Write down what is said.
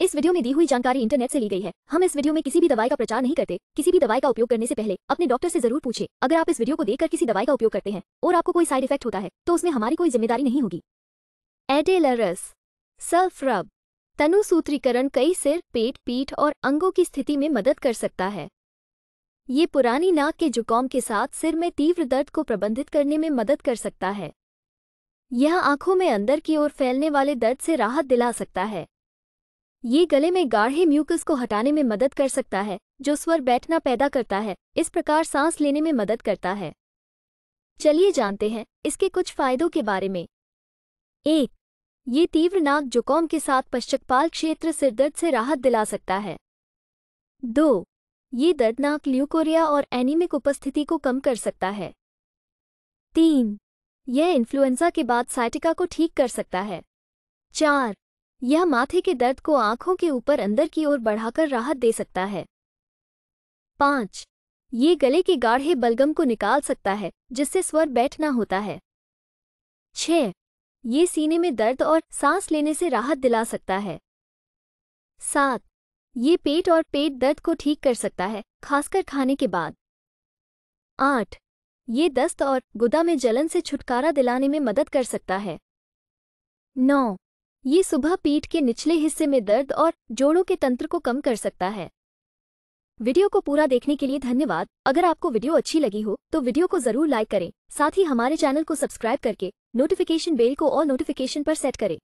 इस वीडियो में दी हुई जानकारी इंटरनेट से ली गई है हम इस वीडियो में किसी भी दवाई का प्रचार नहीं करते किसी भी दवाई का उपयोग करने से पहले अपने डॉक्टर से जरूर पूछे अगर आप इस वीडियो को देखकर किसी दवाई का उपयोग करते हैं और आपको कोई साइड इफेक्ट होता है तो उसमें हमारी कोई जिम्मेदारी नहीं होगी एडेलरस सल्फ रब तनु सूत्रीकरण कई सिर पेट पीठ और अंगों की स्थिति में मदद कर सकता है ये पुरानी नाक के जुकाम के साथ सिर में तीव्र दर्द को प्रबंधित करने में मदद कर सकता है यह आंखों में अंदर की ओर फैलने वाले दर्द से राहत दिला सकता है ये गले में गाढ़े म्यूकस को हटाने में मदद कर सकता है जो स्वर बैठना पैदा करता है इस प्रकार सांस लेने में मदद करता है चलिए जानते हैं इसके कुछ फायदों के बारे में एक ये तीव्र नाक जुकाम के साथ पश्चकपाल क्षेत्र सिरदर्द से राहत दिला सकता है दो ये दर्दनाक ल्यूकोरिया और एनीमिक उपस्थिति को कम कर सकता है तीन यह इन्फ्लुएंजा के बाद साइटिका को ठीक कर सकता है चार यह माथे के दर्द को आंखों के ऊपर अंदर की ओर बढ़ाकर राहत दे सकता है पांच ये गले के गाढ़े बलगम को निकाल सकता है जिससे स्वर बैठना होता है छ ये सीने में दर्द और सांस लेने से राहत दिला सकता है सात ये पेट और पेट दर्द को ठीक कर सकता है खासकर खाने के बाद आठ ये दस्त और गुदा में जलन से छुटकारा दिलाने में मदद कर सकता है नौ ये सुबह पीठ के निचले हिस्से में दर्द और जोड़ों के तंत्र को कम कर सकता है वीडियो को पूरा देखने के लिए धन्यवाद अगर आपको वीडियो अच्छी लगी हो तो वीडियो को जरूर लाइक करें साथ ही हमारे चैनल को सब्सक्राइब करके नोटिफिकेशन बेल को और नोटिफिकेशन पर सेट करें